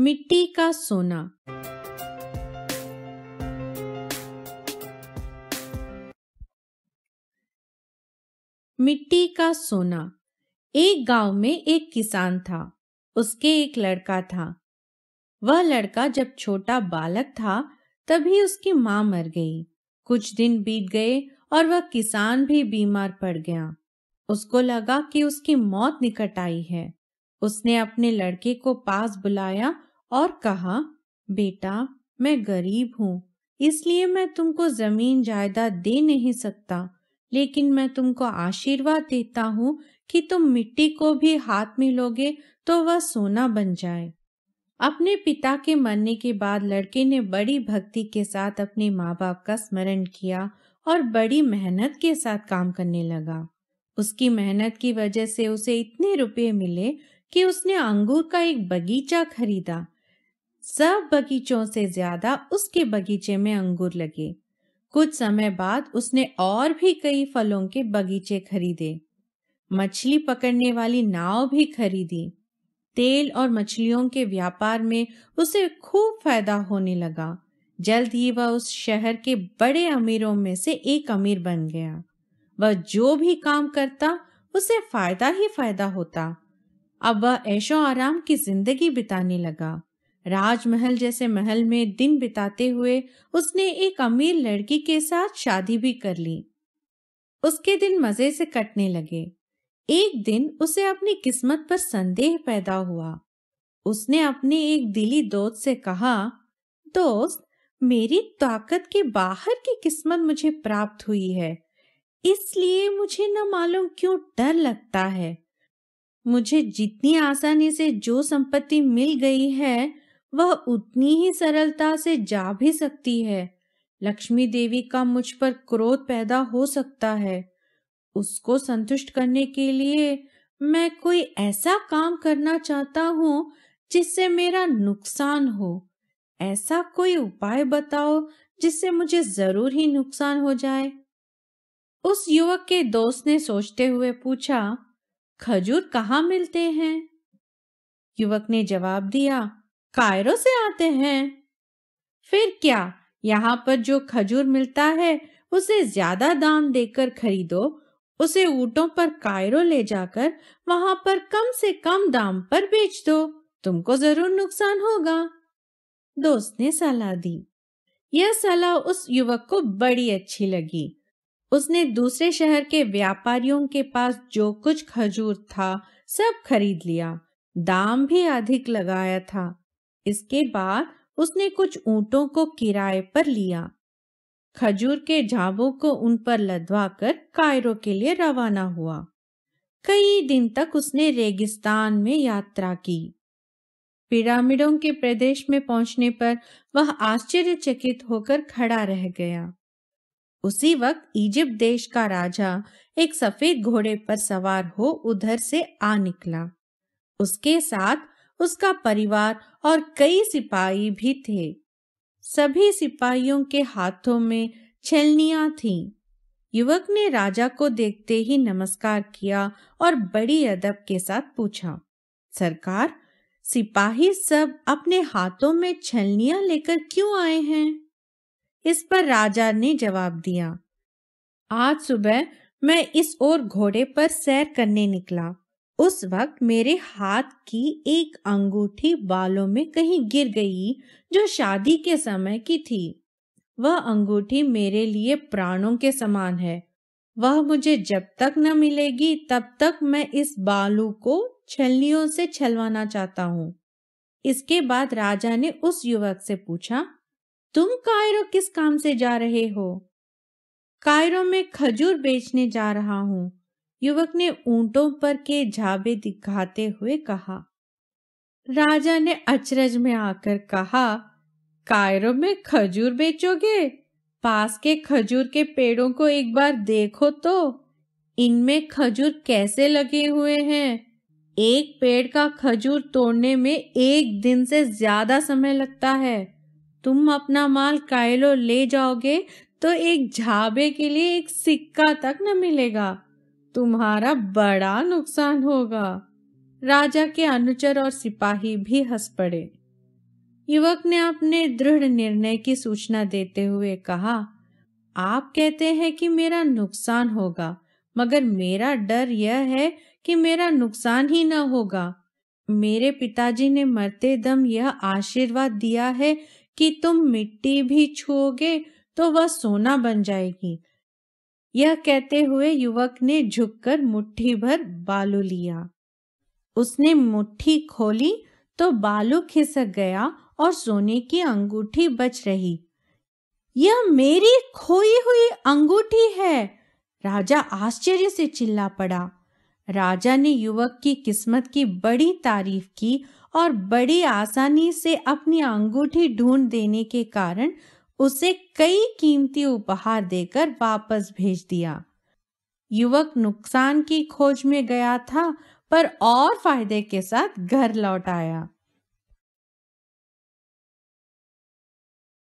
मिट्टी का सोना मिट्टी का सोना एक गांव में एक किसान था उसके एक लड़का था वह लड़का जब छोटा बालक था तभी उसकी मां मर गई कुछ दिन बीत गए और वह किसान भी बीमार पड़ गया उसको लगा कि उसकी मौत निकट आई है उसने अपने लड़के को पास बुलाया और कहा बेटा मैं गरीब हूँ इसलिए मैं तुमको जमीन जायदाद दे नहीं सकता लेकिन मैं तुमको आशीर्वाद देता हूँ कि तुम मिट्टी को भी हाथ में लोगे तो वह सोना बन जाए अपने पिता के मरने के बाद लड़के ने बड़ी भक्ति के साथ अपने माँ बाप का स्मरण किया और बड़ी मेहनत के साथ काम करने लगा उसकी मेहनत की वजह से उसे इतने रुपए मिले कि उसने अंगूर का एक बगीचा खरीदा सब बगीचों से ज्यादा उसके बगीचे में अंगूर लगे कुछ समय बाद उसने और भी कई फलों के बगीचे खरीदे मछली पकड़ने वाली नाव भी खरीदी तेल और मछलियों के व्यापार में उसे खूब फायदा होने लगा जल्द ही वह उस शहर के बड़े अमीरों में से एक अमीर बन गया वह जो भी काम करता उसे फायदा ही फायदा होता अब वह ऐशो आराम की जिंदगी बिताने लगा राजमहल जैसे महल में दिन बिताते हुए उसने एक अमीर लड़की के साथ शादी भी कर ली उसके दिन मजे से कटने लगे एक दिन उसे अपनी किस्मत पर संदेह पैदा हुआ उसने अपने एक दिली दोस्त से कहा दोस्त मेरी ताकत के बाहर की किस्मत मुझे प्राप्त हुई है इसलिए मुझे न मालूम क्यों डर लगता है मुझे जितनी आसानी से जो संपत्ति मिल गई है वह उतनी ही सरलता से जा भी सकती है लक्ष्मी देवी का मुझ पर क्रोध पैदा हो सकता है उसको संतुष्ट करने के लिए मैं कोई ऐसा काम करना चाहता हूँ जिससे मेरा नुकसान हो ऐसा कोई उपाय बताओ जिससे मुझे जरूर ही नुकसान हो जाए उस युवक के दोस्त ने सोचते हुए पूछा खजूर कहाँ मिलते हैं युवक ने जवाब दिया कायरो से आते हैं फिर क्या यहाँ पर जो खजूर मिलता है उसे ज्यादा दाम देकर खरीदो उसे ऊँटों पर कायरो ले जाकर वहां पर कम से कम दाम पर बेच दो तुमको जरूर नुकसान होगा दोस्त ने सलाह दी यह सलाह उस युवक को बड़ी अच्छी लगी उसने दूसरे शहर के व्यापारियों के पास जो कुछ खजूर था सब खरीद लिया दाम भी अधिक लगाया था इसके बाद उसने कुछ ऊंटों को किराए पर लिया खजूर के झाबों को उन पर लदवा कर कायरो के लिए रवाना हुआ कई दिन तक उसने रेगिस्तान में यात्रा की पिरामिडों के प्रदेश में पहुंचने पर वह आश्चर्यचकित होकर खड़ा रह गया उसी वक्त इजिप्ट देश का राजा एक सफेद घोड़े पर सवार हो उधर से आ निकला उसके साथ उसका परिवार और कई सिपाही भी थे सभी सिपाहियों के हाथों में छलनिया थी युवक ने राजा को देखते ही नमस्कार किया और बड़ी अदब के साथ पूछा सरकार सिपाही सब अपने हाथों में छलनिया लेकर क्यों आए हैं इस पर राजा ने जवाब दिया आज सुबह मैं इस ओर घोड़े पर सैर करने निकला उस वक्त मेरे हाथ की एक अंगूठी बालों में कहीं गिर गई जो शादी के समय की थी वह अंगूठी मेरे लिए प्राणों के समान है वह मुझे जब तक न मिलेगी तब तक मैं इस बालू को छलियों से छलवाना चाहता हूँ इसके बाद राजा ने उस युवक से पूछा तुम कायरो किस काम से जा रहे हो कायरो में खजूर बेचने जा रहा हूँ युवक ने ऊंटों पर के झाबे दिखाते हुए कहा राजा ने अचरज में आकर कहा कायरो में खजूर बेचोगे पास के खजूर के पेड़ों को एक बार देखो तो इनमें खजूर कैसे लगे हुए हैं एक पेड़ का खजूर तोड़ने में एक दिन से ज्यादा समय लगता है तुम अपना माल कायलो ले जाओगे तो एक झाबे के लिए एक सिक्का तक न मिलेगा तुम्हारा बड़ा नुकसान होगा राजा के अनुचर और सिपाही भी हंस पड़े युवक ने अपने दृढ़ निर्णय की सूचना देते हुए कहा आप कहते हैं कि मेरा नुकसान होगा मगर मेरा डर यह है कि मेरा नुकसान ही न होगा मेरे पिताजी ने मरते दम यह आशीर्वाद दिया है कि तुम मिट्टी भी छुओगे तो वह सोना बन जाएगी यह कहते हुए युवक ने झुककर मुट्ठी भर बालू लिया उसने मुट्ठी खोली तो बालू खिसक गया और सोने की अंगूठी बच रही यह मेरी खोई हुई अंगूठी है राजा आश्चर्य से चिल्ला पड़ा राजा ने युवक की किस्मत की बड़ी तारीफ की और बड़ी आसानी से अपनी अंगूठी ढूंढ देने के कारण उसे कई कीमती उपहार देकर वापस भेज दिया युवक नुकसान की खोज में गया था पर और फायदे के साथ घर लौट आया